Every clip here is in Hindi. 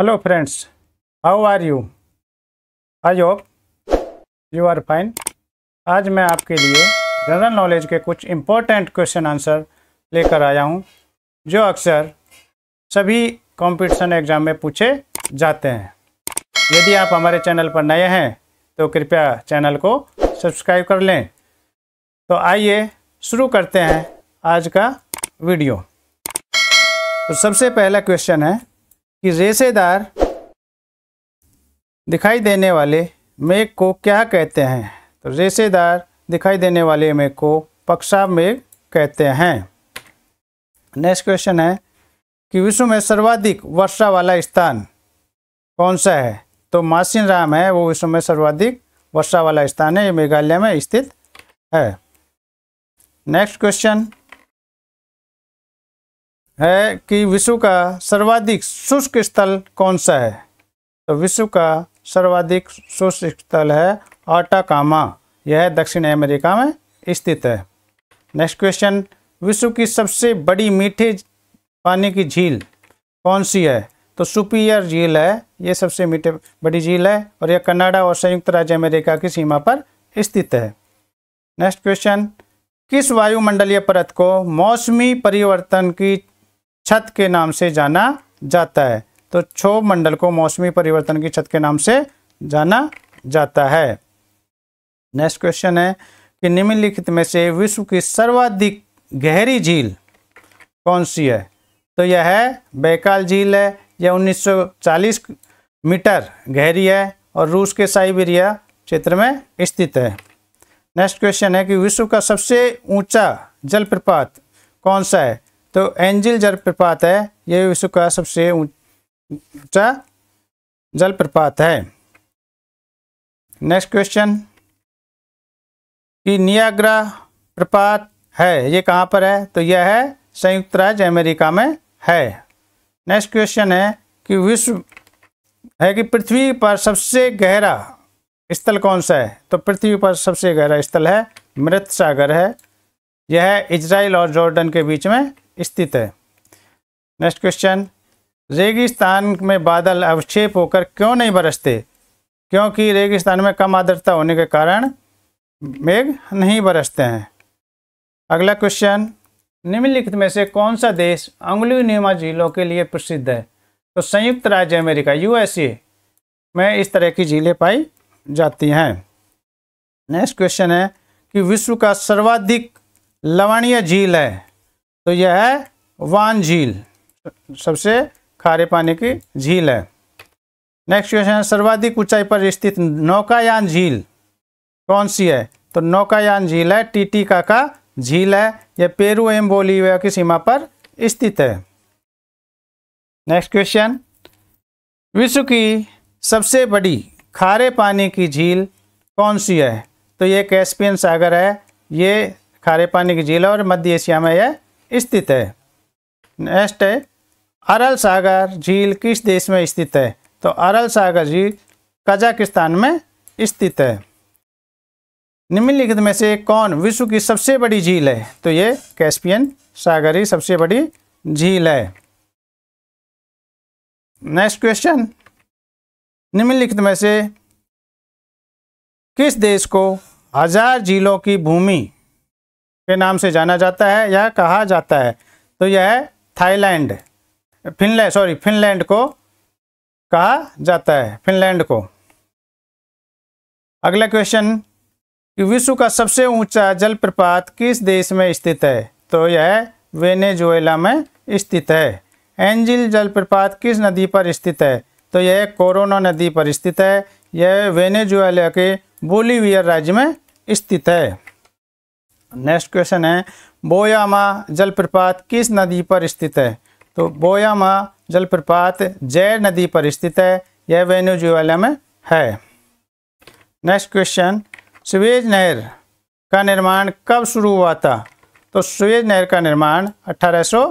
Hello friends how are you I hope you are fine आज मैं आपके लिए जनरल नॉलेज के कुछ इम्पोर्टेंट क्वेश्चन आंसर लेकर आया हूँ जो अक्सर सभी कॉम्पिटिशन एग्ज़ाम में पूछे जाते हैं यदि आप हमारे चैनल पर नए हैं तो कृपया चैनल को सब्सक्राइब कर लें तो आइए शुरू करते हैं आज का वीडियो तो सबसे पहला क्वेश्चन है कि रेशेदार दिखाई देने वाले मेघ को क्या कहते हैं तो रेशेदार दिखाई देने वाले मेघ को पक्षा मेघ कहते हैं नेक्स्ट क्वेश्चन है कि विश्व में सर्वाधिक वर्षा वाला स्थान कौन सा है तो मासिन राम है वो विश्व में सर्वाधिक वर्षा वाला स्थान है ये मेघालय में स्थित है नेक्स्ट क्वेश्चन है कि विश्व का सर्वाधिक शुष्क स्थल कौन सा है तो विश्व का सर्वाधिक शुष्क स्थल है आटाकामा यह दक्षिण अमेरिका में स्थित है नेक्स्ट क्वेश्चन विश्व की सबसे बड़ी मीठे पानी की झील कौन सी है तो सुपीयर झील है यह सबसे मीठे बड़ी झील है और यह कनाडा और संयुक्त राज्य अमेरिका की सीमा पर स्थित है नेक्स्ट क्वेश्चन किस वायुमंडलीय परत को मौसमी परिवर्तन की छत के नाम से जाना जाता है तो क्षोभ मंडल को मौसमी परिवर्तन की छत के नाम से जाना जाता है नेक्स्ट क्वेश्चन है कि निम्नलिखित में से विश्व की सर्वाधिक गहरी झील कौन सी है तो यह है बैकाल झील है यह 1940 मीटर गहरी है और रूस के साइबेरिया क्षेत्र में स्थित है नेक्स्ट क्वेश्चन है कि विश्व का सबसे ऊंचा जलप्रपात कौन सा है तो एंजिल जलप्रपात है ये विश्व का सबसे ऊंचा जलप्रपात है नेक्स्ट क्वेश्चन कि नियाग्रा प्रपात है ये कहाँ पर है तो यह है संयुक्त राज्य अमेरिका में है नेक्स्ट क्वेश्चन है कि विश्व है कि पृथ्वी पर सबसे गहरा स्थल कौन सा है तो पृथ्वी पर सबसे गहरा स्थल है मृत सागर है यह इजराइल और जॉर्डन के बीच में स्थित है नेक्स्ट क्वेश्चन रेगिस्तान में बादल अवक्षेप होकर क्यों नहीं बरसते क्योंकि रेगिस्तान में कम आर्द्रता होने के कारण मेघ नहीं बरसते हैं अगला क्वेश्चन निम्नलिखित में से कौन सा देश अंगुली झीलों के लिए प्रसिद्ध है तो संयुक्त राज्य अमेरिका यूएसए में इस तरह की झीलें पाई जाती हैं नेक्स्ट क्वेश्चन है कि विश्व का सर्वाधिक लवणीय झील है तो यह है वान झील सबसे खारे पानी की झील है नेक्स्ट क्वेश्चन है सर्वाधिक ऊंचाई पर स्थित नौकायान झील कौन सी है तो नौकायान झील है टीटीका का झील है यह पेरू एवं बोलीविया की सीमा पर स्थित है नेक्स्ट क्वेश्चन विश्व की सबसे बड़ी खारे पानी की झील कौन सी है तो ये कैस्पियन सागर है ये खारे पानी की झील है और मध्य एशिया में यह स्थित है नेक्स्ट है अरल सागर झील किस देश में स्थित है तो अरल सागर झील कजाकिस्तान में स्थित है निम्नलिखित में से कौन विश्व की सबसे बड़ी झील है तो ये कैस्पियन सागर ही सबसे बड़ी झील है नेक्स्ट क्वेश्चन निम्नलिखित में से किस देश को हजार झीलों की भूमि के नाम से जाना जाता है या कहा जाता है तो यह थाईलैंड फिनलैंड सॉरी फिनलैंड को कहा जाता है फिनलैंड को अगला क्वेश्चन कि विश्व का सबसे ऊंचा जलप्रपात किस देश में स्थित है तो यह वेनेजुएला में स्थित है एंजिल जलप्रपात किस नदी पर स्थित है तो यह कोरोना नदी पर स्थित है यह वेनेजुएला के बोलीवियर राज्य में स्थित है नेक्स्ट क्वेश्चन है बोयामा जलप्रपात किस नदी पर स्थित है तो बोयामा जलप्रपात जय नदी पर स्थित है यह वेनेजुएला में है नेक्स्ट क्वेश्चन स्वेज नहर का निर्माण कब शुरू हुआ था तो स्वेज नहर का निर्माण अठारह सौ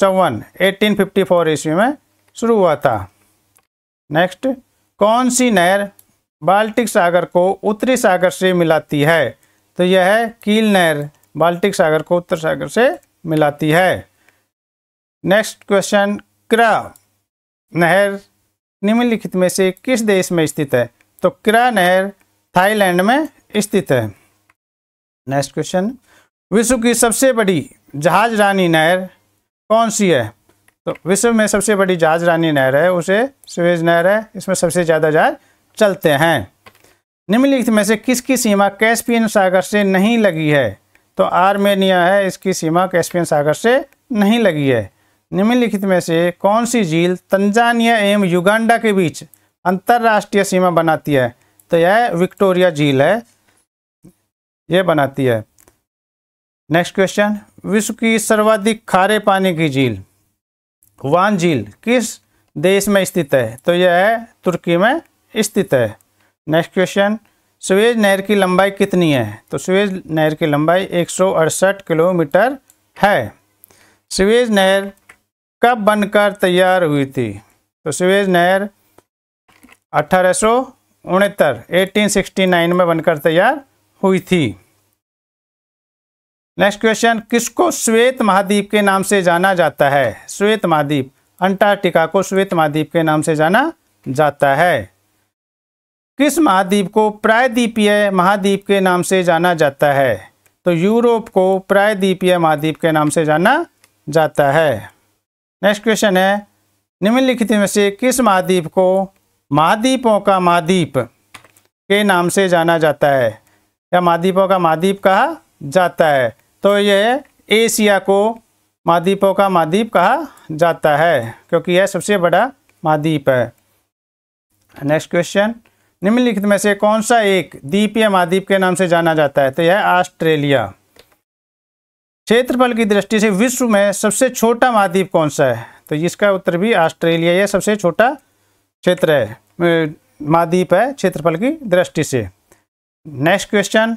चौवन एटीन फिफ्टी फोर ईस्वी में शुरू हुआ था नेक्स्ट कौन सी नहर बाल्टिक सागर को उत्तरी सागर से मिलाती है तो यह कील नहर बाल्टिक सागर को उत्तर सागर से मिलाती है नेक्स्ट क्वेश्चन क्रा नहर निम्नलिखित में से किस देश में स्थित है तो क्रा नहर थाईलैंड में स्थित है नेक्स्ट क्वेश्चन विश्व की सबसे बड़ी जहाज रानी नहर कौन सी है तो विश्व में सबसे बड़ी जहाज रानी नहर है उसे स्वेज नहर है इसमें सबसे ज़्यादा जहाज चलते हैं निम्नलिखित में से किसकी सीमा कैस्पियन सागर से नहीं लगी है तो आर्मेनिया है इसकी सीमा कैस्पियन सागर से नहीं लगी है निम्नलिखित में से कौन सी झील तंजानिया एवं युगांडा के बीच अंतर्राष्ट्रीय सीमा बनाती है तो यह विक्टोरिया झील है यह बनाती है नेक्स्ट क्वेश्चन विश्व की सर्वाधिक खारे पानी की झील वान झील किस देश में स्थित है तो यह है तुर्की में स्थित है नेक्स्ट क्वेश्चन स्वेज नहर की लंबाई कितनी है तो स्वेज नहर की लंबाई एक किलोमीटर है स्वेज नहर कब बनकर तैयार हुई थी तो स्वेज नहर अठारह सौ उनहत्तर एटीन में बनकर तैयार हुई थी नेक्स्ट क्वेश्चन किसको श्वेत महाद्वीप के नाम से जाना जाता है श्वेत महाद्वीप अंटार्कटिका को श्वेत महाद्वीप के नाम से जाना जाता है किस महाद्वीप को प्रायद्वीपीय महाद्वीप के नाम से जाना जाता है तो यूरोप को प्रायद्वीपीय महाद्वीप के नाम से जाना जाता है नेक्स्ट क्वेश्चन है निम्नलिखित में से किस महाद्वीप को महाद्वीपों का महाद्वीप के नाम से जाना जाता है या महाद्वीपों का महाद्वीप कहा जाता है तो यह एशिया को महाद्वीपों का महाद्वीप कहा जाता है क्योंकि यह सबसे बड़ा महाद्वीप है नेक्स्ट क्वेश्चन निम्नलिखित में से कौन सा एक द्वीप या महाद्वीप के नाम से जाना जाता है तो यह ऑस्ट्रेलिया क्षेत्रफल की दृष्टि से विश्व में सबसे छोटा महाद्वीप कौन सा है तो इसका उत्तर भी ऑस्ट्रेलिया यह सबसे छोटा क्षेत्र है महाद्वीप है क्षेत्रफल की दृष्टि से नेक्स्ट क्वेश्चन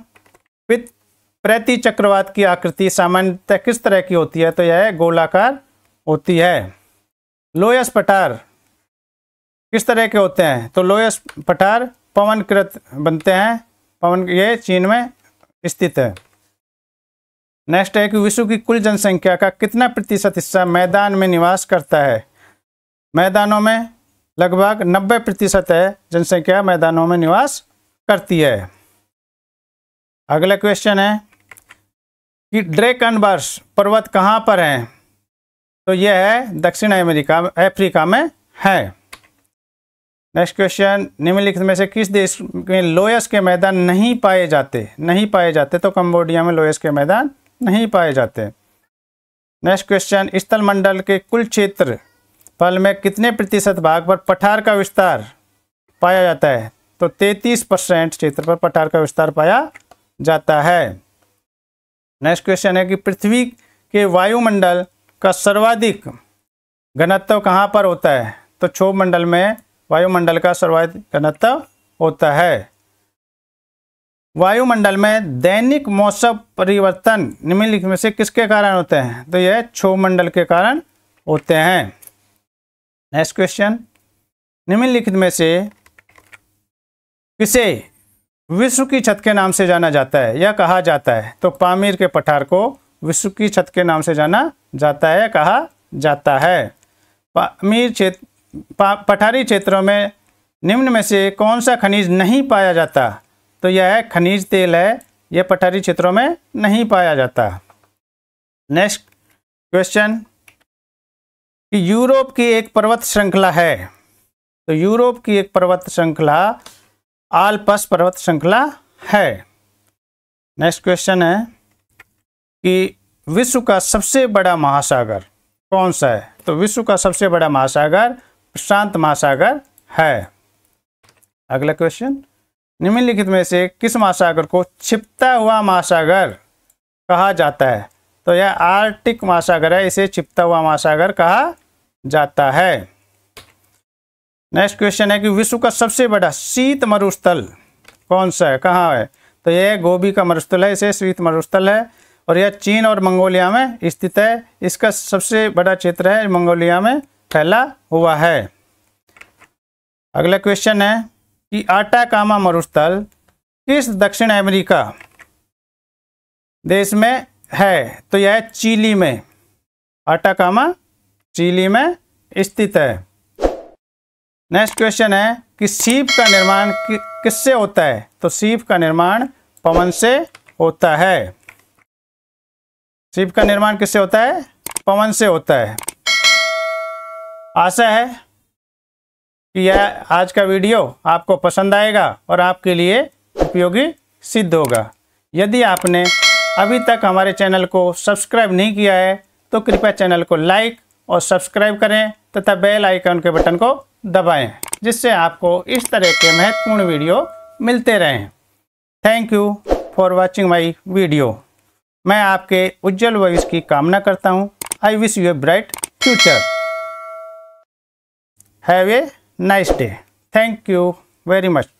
प्रति चक्रवात की आकृति सामान्यतः किस तरह की होती है तो यह गोलाकार होती है लोयस पठार किस तरह के होते हैं तो लोयस पठार पवनकृत बनते हैं पवन ये चीन में स्थित है नेक्स्ट है कि विश्व की कुल जनसंख्या का कितना प्रतिशत हिस्सा मैदान में निवास करता है मैदानों में लगभग 90 प्रतिशत है जनसंख्या मैदानों में निवास करती है अगला क्वेश्चन है कि ड्रेकनबर्स पर्वत कहाँ पर हैं तो यह है दक्षिण अमेरिका अफ्रीका में है नेक्स्ट क्वेश्चन निम्नलिखित में से किस देश में लोयस के मैदान नहीं पाए जाते नहीं पाए जाते तो कंबोडिया में लोयस के मैदान नहीं पाए जाते नेक्स्ट क्वेश्चन स्थल मंडल के कुल क्षेत्र पल में कितने प्रतिशत भाग पर पठार का विस्तार पाया जाता है तो 33 परसेंट क्षेत्र पर पठार का विस्तार पाया जाता है नेक्स्ट क्वेश्चन है कि पृथ्वी के वायुमंडल का सर्वाधिक घनत्व कहाँ पर होता है तो क्षोभ मंडल में वायुमंडल का सर्वाधिक घनत्व होता है वायुमंडल में दैनिक मौसम परिवर्तन निम्नलिखित में से किसके कारण होते हैं तो यह मंडल के कारण होते हैं नेक्स्ट क्वेश्चन निम्नलिखित में से किसे विश्व की छत के नाम से जाना जाता है यह कहा जाता है तो पामीर के पठार को विश्व की छत के नाम से जाना जाता है कहा जाता है पामीर क्षेत्र पठारी क्षेत्रों में निम्न में से कौन सा खनिज नहीं पाया जाता तो यह खनिज तेल है यह पठारी क्षेत्रों में नहीं पाया जाता नेक्स्ट क्वेश्चन कि यूरोप की एक पर्वत श्रृंखला है तो यूरोप की एक पर्वत श्रृंखला आलपस पर्वत श्रृंखला है नेक्स्ट क्वेश्चन है कि विश्व का सबसे बड़ा महासागर कौन सा है तो विश्व का सबसे बड़ा महासागर शांत महासागर है अगला क्वेश्चन निम्नलिखित में से किस महासागर को छिपता हुआ महासागर कहा जाता है तो यह आर्टिक महासागर है इसे छिपता हुआ महासागर कहा जाता है नेक्स्ट क्वेश्चन है कि विश्व का सबसे बड़ा शीत मरुस्थल कौन सा है कहाँ है तो यह गोभी का मरुस्थल है इसे शीत मरुस्थल है और यह चीन और मंगोलिया में स्थित है इसका सबसे बड़ा क्षेत्र है मंगोलिया में फैला हुआ है अगला क्वेश्चन है कि आटा कामा मरुस्थल किस दक्षिण अमेरिका देश में है तो यह है चिली में आटा कामा चिली में स्थित है नेक्स्ट क्वेश्चन है कि सीप का निर्माण कि, किससे होता है तो सीप का निर्माण पवन से होता है सीप का निर्माण किससे होता है पवन से होता है आशा है कि यह आज का वीडियो आपको पसंद आएगा और आपके लिए उपयोगी सिद्ध होगा यदि आपने अभी तक हमारे चैनल को सब्सक्राइब नहीं किया है तो कृपया चैनल को लाइक और सब्सक्राइब करें तथा बेल आइकन के बटन को दबाएं जिससे आपको इस तरह के महत्वपूर्ण वीडियो मिलते रहें thank you for watching my video मैं आपके उज्जवल भविष्य की कामना करता हूँ I wish you a bright future Have a nice day. Thank you very much.